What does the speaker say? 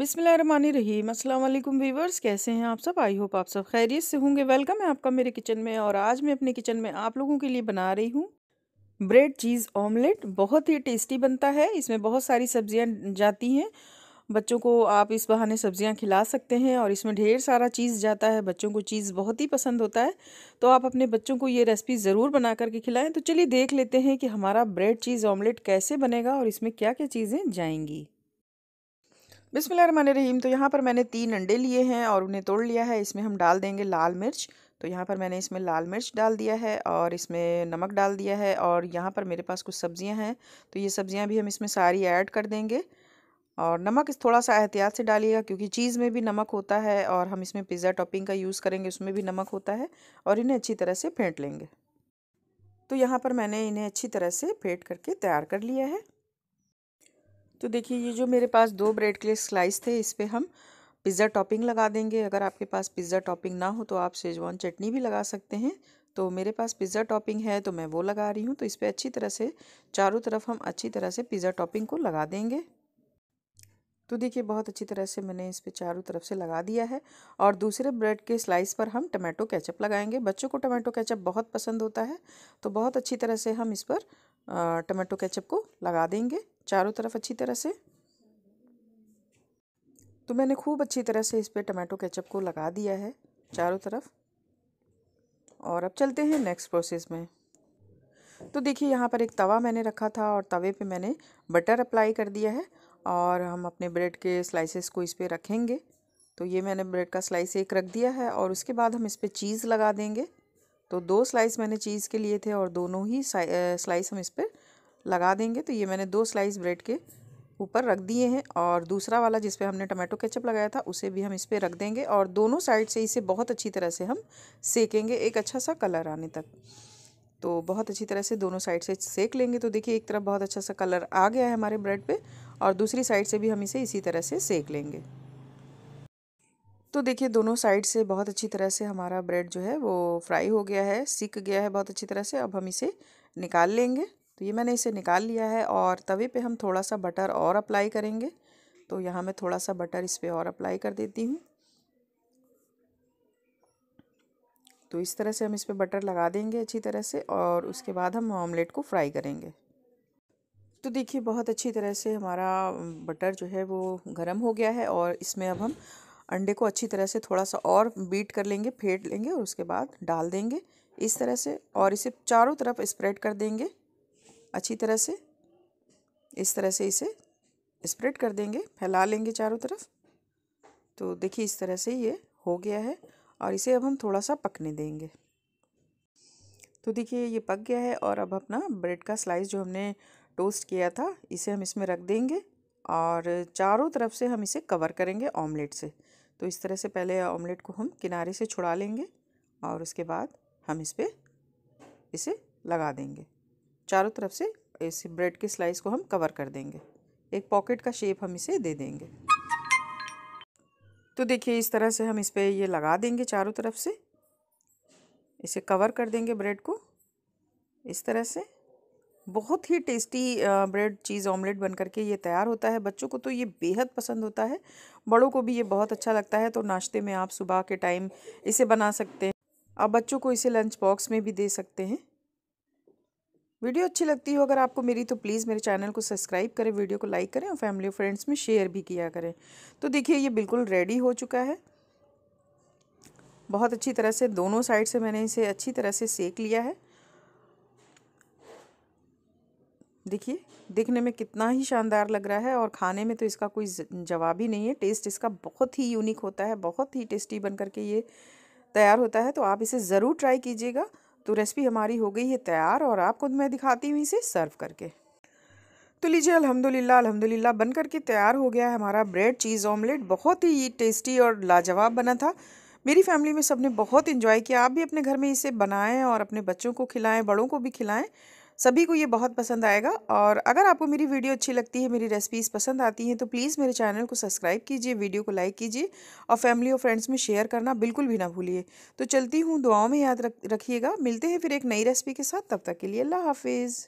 बिसमीम अल्लाम वीवर्स कैसे हैं आप सब आई होप आप सब खैरियत से होंगे वेलकम है आपका मेरे किचन में और आज मैं अपने किचन में आप लोगों के लिए बना रही हूँ ब्रेड चीज़ ऑमलेट बहुत ही टेस्टी बनता है इसमें बहुत सारी सब्जियाँ जाती हैं बच्चों को आप इस बहाने सब्जियां खिला सकते हैं और इसमें ढेर सारा चीज़ जाता है बच्चों को चीज़ बहुत ही पसंद होता है तो आप अपने बच्चों को ये रेसिपी ज़रूर बना करके खिलाएं तो चलिए देख लेते हैं कि हमारा ब्रेड चीज़ ऑमलेट कैसे बनेगा और इसमें क्या क्या चीज़ें जाएंगी रहीम तो यहाँ पर मैंने तीन अंडे लिए हैं और उन्हें तोड़ लिया है इसमें हम डाल देंगे लाल मिर्च तो यहाँ पर मैंने इसमें लाल मिर्च डाल दिया है और इसमें नमक डाल दिया है और यहाँ पर मेरे पास कुछ सब्ज़ियाँ हैं तो ये सब्ज़ियाँ भी हम इसमें सारी ऐड कर देंगे और नमक इस थोड़ा सा एहतियात से डालिएगा क्योंकि चीज़ में भी नमक होता है और हम इसमें पिज़्ज़ा टॉपिंग का यूज़ करेंगे उसमें भी नमक होता है और इन्हें अच्छी तरह से फेंट लेंगे तो यहाँ पर मैंने इन्हें अच्छी तरह से फेंट करके तैयार कर लिया है तो देखिए ये जो मेरे पास दो ब्रेड के स्लाइस थे इस पर हम पिज़्ज़ा टॉपिंग लगा देंगे अगर आपके पास पिज़्ज़ा टॉपिंग ना हो तो आप शेजवान चटनी भी लगा सकते हैं तो मेरे पास पिज़्ज़ा टॉपिंग है तो मैं वो लगा रही हूँ तो इस पर अच्छी तरह से चारों तरफ हम अच्छी तरह से पिज़्ज़ा टॉपिंग को लगा देंगे तो देखिए बहुत अच्छी तरह से मैंने इस पर चारों तरफ से लगा दिया है और दूसरे ब्रेड के स्लाइस पर हम टमाटो कैचअप लगाएंगे बच्चों को टमाटो कैचअप बहुत पसंद होता है तो बहुत अच्छी तरह से हम इस पर टमाटो कैचअप को लगा देंगे चारों तरफ अच्छी तरह से तो मैंने खूब अच्छी तरह से इस पर टमाटो केचप को लगा दिया है चारों तरफ और अब चलते हैं नेक्स्ट प्रोसेस में तो देखिए यहाँ पर एक तवा मैंने रखा था और तवे पे मैंने बटर अप्लाई कर दिया है और हम अपने ब्रेड के स्लाइसेस को इस पर रखेंगे तो ये मैंने ब्रेड का स्लाइस एक रख दिया है और उसके बाद हम इस पर चीज़ लगा देंगे तो दो स्लाइस मैंने चीज़ के लिए थे और दोनों ही स्लाइस हम इस पर लगा देंगे तो ये मैंने दो स्लाइस ब्रेड के ऊपर रख दिए हैं और दूसरा वाला जिस पे हमने टमाटो केचप लगाया था उसे भी हम इस पर रख देंगे और दोनों साइड से इसे बहुत अच्छी तरह से हम सेकेंगे एक अच्छा सा कलर आने तक तो बहुत अच्छी तरह से दोनों साइड से सेक लेंगे तो देखिए एक तरफ बहुत अच्छा सा कलर आ गया है हमारे ब्रेड पे और दूसरी साइड से भी हम इसे इसी तरह से सेक लेंगे तो देखिए दोनों साइड से बहुत अच्छी तरह से हमारा ब्रेड जो है वो फ्राई हो गया है सीख गया है बहुत अच्छी तरह से अब हम इसे निकाल लेंगे तो ये मैंने इसे निकाल लिया है और तवे पे हम थोड़ा सा बटर और अप्लाई करेंगे तो यहाँ मैं थोड़ा सा बटर इस पर और अप्लाई कर देती हूँ तो इस तरह से हम इस पर बटर लगा देंगे अच्छी तरह से और उसके बाद हम ऑमलेट को फ्राई करेंगे तो देखिए बहुत अच्छी तरह से हमारा बटर जो है वो गर्म हो गया है और इसमें अब हम अंडे को अच्छी तरह से थोड़ा सा और बीट कर लेंगे फेंट लेंगे और उसके बाद डाल देंगे इस तरह से और इसे चारों तरफ स्प्रेड कर देंगे अच्छी तरह से इस तरह से इसे स्प्रेड कर देंगे फैला लेंगे चारों तरफ तो देखिए इस तरह से ये हो गया है और इसे अब हम थोड़ा सा पकने देंगे तो देखिए ये पक गया है और अब अपना ब्रेड का स्लाइस जो हमने टोस्ट किया था इसे हम इसमें रख देंगे और चारों तरफ से हम इसे कवर करेंगे ऑमलेट से तो इस तरह से पहले ऑमलेट को हम किनारे से छुड़ा लेंगे और उसके बाद हम इस पर इसे लगा देंगे चारों तरफ से इस ब्रेड के स्लाइस को हम कवर कर देंगे एक पॉकेट का शेप हम इसे दे देंगे तो देखिए इस तरह से हम इस पर ये लगा देंगे चारों तरफ से इसे कवर कर देंगे ब्रेड को इस तरह से बहुत ही टेस्टी ब्रेड चीज़ ऑमलेट बन करके ये तैयार होता है बच्चों को तो ये बेहद पसंद होता है बड़ों को भी ये बहुत अच्छा लगता है तो नाश्ते में आप सुबह के टाइम इसे बना सकते हैं आप बच्चों को इसे लंच बॉक्स में भी दे सकते हैं वीडियो अच्छी लगती हो अगर आपको मेरी तो प्लीज़ मेरे चैनल को सब्सक्राइब करें वीडियो को लाइक करें और फैमिली और फ्रेंड्स में शेयर भी किया करें तो देखिए ये बिल्कुल रेडी हो चुका है बहुत अच्छी तरह से दोनों साइड से मैंने इसे अच्छी तरह से सेक लिया है देखिए दिखने में कितना ही शानदार लग रहा है और खाने में तो इसका कोई जवाब ही नहीं है टेस्ट इसका बहुत ही यूनिक होता है बहुत ही टेस्टी बन करके ये तैयार होता है तो आप इसे ज़रूर ट्राई कीजिएगा तो रेसिपी हमारी हो गई है तैयार और आपको मैं दिखाती हूँ इसे सर्व करके तो लीजिए अल्हम्दुलिल्लाह अल्हम्दुलिल्लाह बन करके तैयार हो गया है हमारा ब्रेड चीज़ ऑमलेट बहुत ही टेस्टी और लाजवाब बना था मेरी फैमिली में सबने बहुत इन्जॉय किया आप भी अपने घर में इसे बनाएं और अपने बच्चों को खिलाएं बड़ों को भी खिलाएं सभी को ये बहुत पसंद आएगा और अगर आपको मेरी वीडियो अच्छी लगती है मेरी रेसिपीज़ पसंद आती हैं तो प्लीज़ मेरे चैनल को सब्सक्राइब कीजिए वीडियो को लाइक कीजिए और फैमिली और फ्रेंड्स में शेयर करना बिल्कुल भी ना भूलिए तो चलती हूँ दुआओं में याद रखिएगा मिलते हैं फिर एक नई रेसिपी के साथ तब तक के लिए अल्लाह हाफिज़